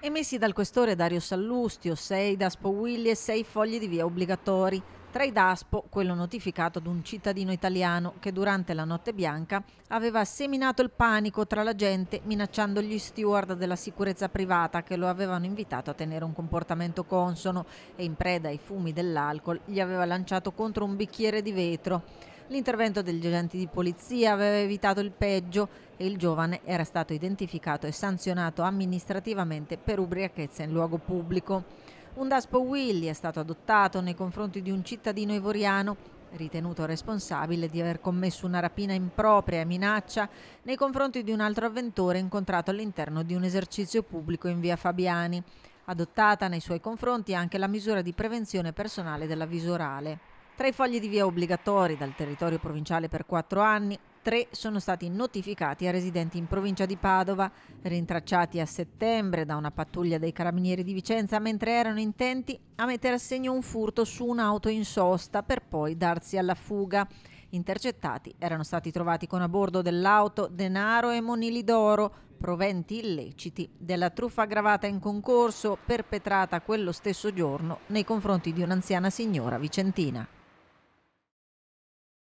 Emessi dal questore Dario Sallustio, sei Daspo-Willi e sei fogli di via obbligatori. Tra i Daspo, quello notificato ad un cittadino italiano che durante la notte bianca aveva seminato il panico tra la gente minacciando gli steward della sicurezza privata che lo avevano invitato a tenere un comportamento consono e in preda ai fumi dell'alcol gli aveva lanciato contro un bicchiere di vetro. L'intervento degli agenti di polizia aveva evitato il peggio e il giovane era stato identificato e sanzionato amministrativamente per ubriachezza in luogo pubblico. Un Daspo Willy è stato adottato nei confronti di un cittadino ivoriano ritenuto responsabile di aver commesso una rapina impropria e minaccia nei confronti di un altro avventore incontrato all'interno di un esercizio pubblico in via Fabiani, adottata nei suoi confronti anche la misura di prevenzione personale dell'avviso orale. Tra i fogli di via obbligatori dal territorio provinciale per quattro anni, tre sono stati notificati a residenti in provincia di Padova, rintracciati a settembre da una pattuglia dei carabinieri di Vicenza mentre erano intenti a mettere a segno un furto su un'auto in sosta per poi darsi alla fuga. Intercettati erano stati trovati con a bordo dell'auto denaro e monili d'oro, proventi illeciti della truffa aggravata in concorso perpetrata quello stesso giorno nei confronti di un'anziana signora vicentina.